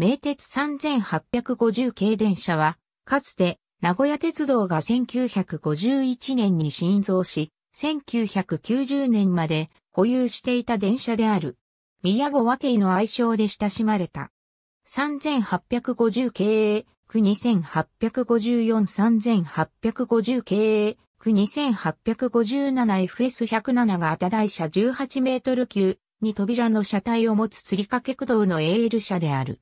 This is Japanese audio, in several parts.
名鉄3850系電車は、かつて名古屋鉄道が1951年に新造し、1990年まで保有していた電車である。宮古和系の愛称で親しまれた。3850系区28543850系区 2857FS107 がた台車18メートル級に扉の車体を持つ吊り掛け駆動の AL 車である。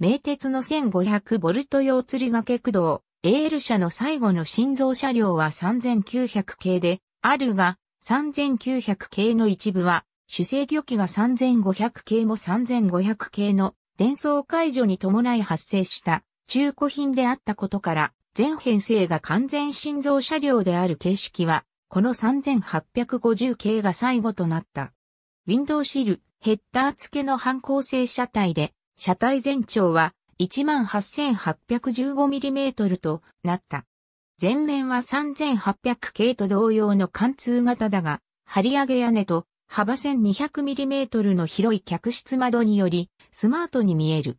名鉄の1 5 0 0ト用釣り掛け駆動、AL 車の最後の心臓車両は3900系で、あるが、3900系の一部は、主制御機が3500系も3500系の伝送解除に伴い発生した中古品であったことから、全編成が完全心臓車両である形式は、この3850系が最後となった。ウィンドウシル、ヘッダー付けの反構成車体で、車体全長は 18,815mm となった。前面は3800系と同様の貫通型だが、張り上げ屋根と幅 1200mm の広い客室窓によりスマートに見える。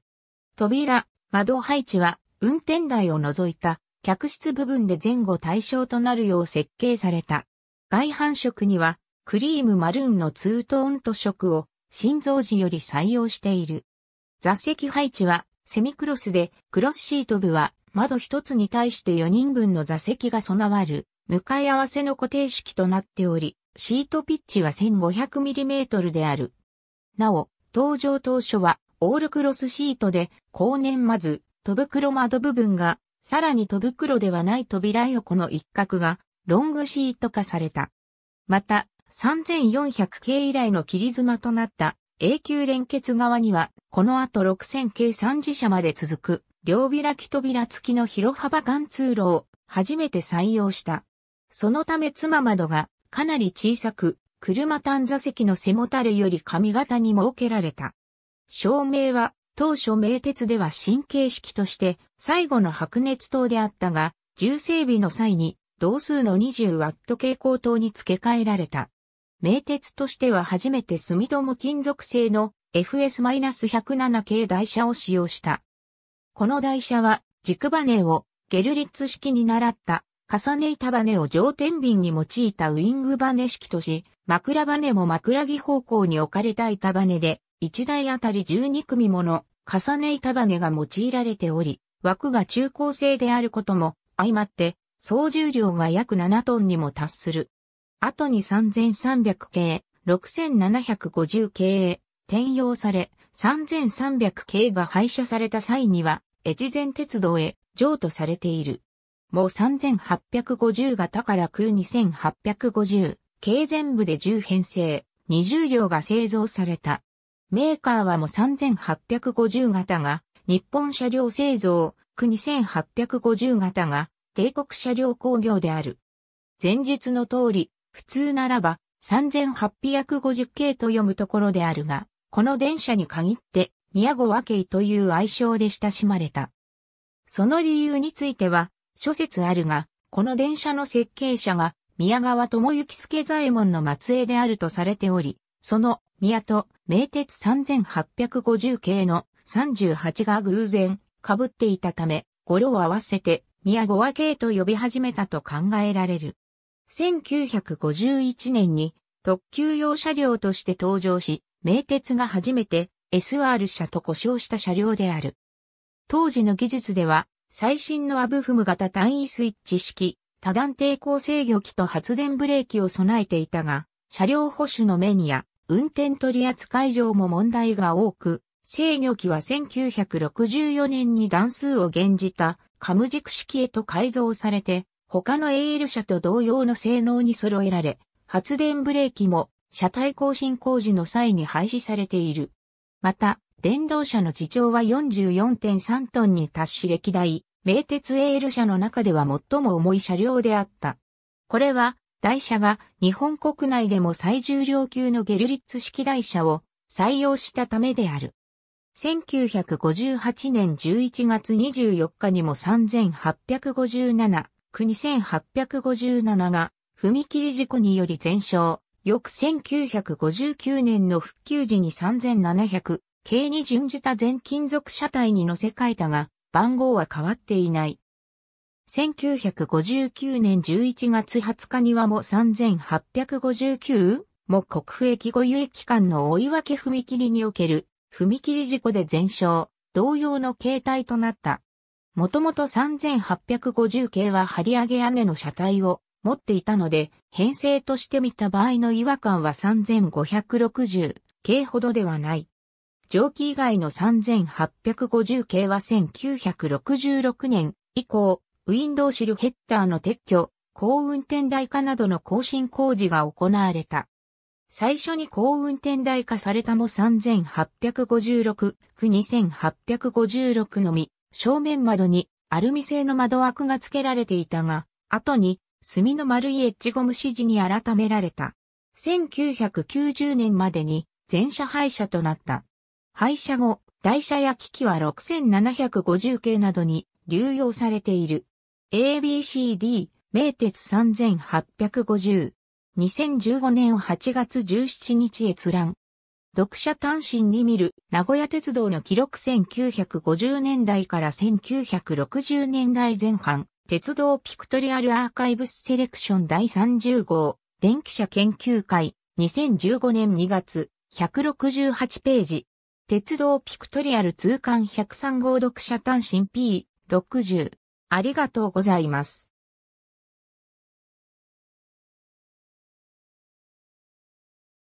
扉、窓配置は運転台を除いた客室部分で前後対象となるよう設計された。外反色にはクリームマルーンのツートーンと色を心臓時より採用している。座席配置はセミクロスで、クロスシート部は窓一つに対して4人分の座席が備わる、向かい合わせの固定式となっており、シートピッチは 1500mm である。なお、登場当初はオールクロスシートで、後年まず、戸袋窓部分が、さらに戸袋ではない扉横の一角が、ロングシート化された。また、3400系以来の切り妻となった永久連結側には、この後6000系三次社まで続く、両開き扉付きの広幅間通路を初めて採用した。そのため妻窓がかなり小さく、車単座席の背もたれより髪型に設けられた。照明は当初名鉄では新形式として最後の白熱灯であったが、重整備の際に同数の2 0ト蛍光灯に付け替えられた。名鉄としては初めて住友金属製の FS-107 系台車を使用した。この台車は軸バネをゲルリッツ式に習った重ね板バネを上天秤に用いたウィングバネ式とし、枕バネも枕木方向に置かれた板バネで、1台あたり12組もの重ね板バネが用いられており、枠が中高性であることも相まって、総重量が約7トンにも達する。後に3300系、6750系へ転用され、3300系が廃車された際には、越前鉄道へ譲渡されている。もう3850型から空2850、系全部で10編成、20両が製造された。メーカーはもう3850型が、日本車両製造、空2850型が、帝国車両工業である。前述の通り、普通ならば3850系と読むところであるが、この電車に限って宮古和系という愛称で親しまれた。その理由については諸説あるが、この電車の設計者が宮川智之助左衛門の末裔であるとされており、その宮と名鉄3850系の38が偶然被っていたため、語呂を合わせて宮古和系と呼び始めたと考えられる。1951年に特急用車両として登場し、名鉄が初めて SR 車と呼称した車両である。当時の技術では、最新のアブフム型単位スイッチ式、多段抵抗制御機と発電ブレーキを備えていたが、車両保守の面や運転取扱い上も問題が多く、制御機は1964年に段数を減じたカム軸式へと改造されて、他の AL 車と同様の性能に揃えられ、発電ブレーキも車体更新工事の際に廃止されている。また、電動車の地上は44.3トンに達し歴代、名鉄 AL 車の中では最も重い車両であった。これは、台車が日本国内でも最重量級のゲルリッツ式台車を採用したためである。1958年11月24日にも3857ク2857が踏切事故により全焼。翌1959年の復旧時に3700計に準じた全金属車体に乗せ替えたが、番号は変わっていない。1959年11月20日にはも3859も国府駅御有駅間の追い分け踏切における踏切事故で全焼、同様の形態となった。もともと3850系は張り上げ屋根の車体を持っていたので、編成として見た場合の違和感は3560系ほどではない。蒸気以外の3850系は1966年以降、ウィンドウシルヘッダーの撤去、高運転台化などの更新工事が行われた。最初に高運転台化されたも3856区2856のみ、正面窓にアルミ製の窓枠が付けられていたが、後に墨の丸いエッジゴム指示に改められた。1990年までに全車廃車となった。廃車後、台車や機器は6750系などに流用されている。ABCD、名鉄3850。2015年8月17日閲覧。読者単身に見る名古屋鉄道の記録1950年代から1960年代前半、鉄道ピクトリアルアーカイブスセレクション第30号、電気車研究会、2015年2月、168ページ。鉄道ピクトリアル通貫103号読者単身 P60。ありがとうございます。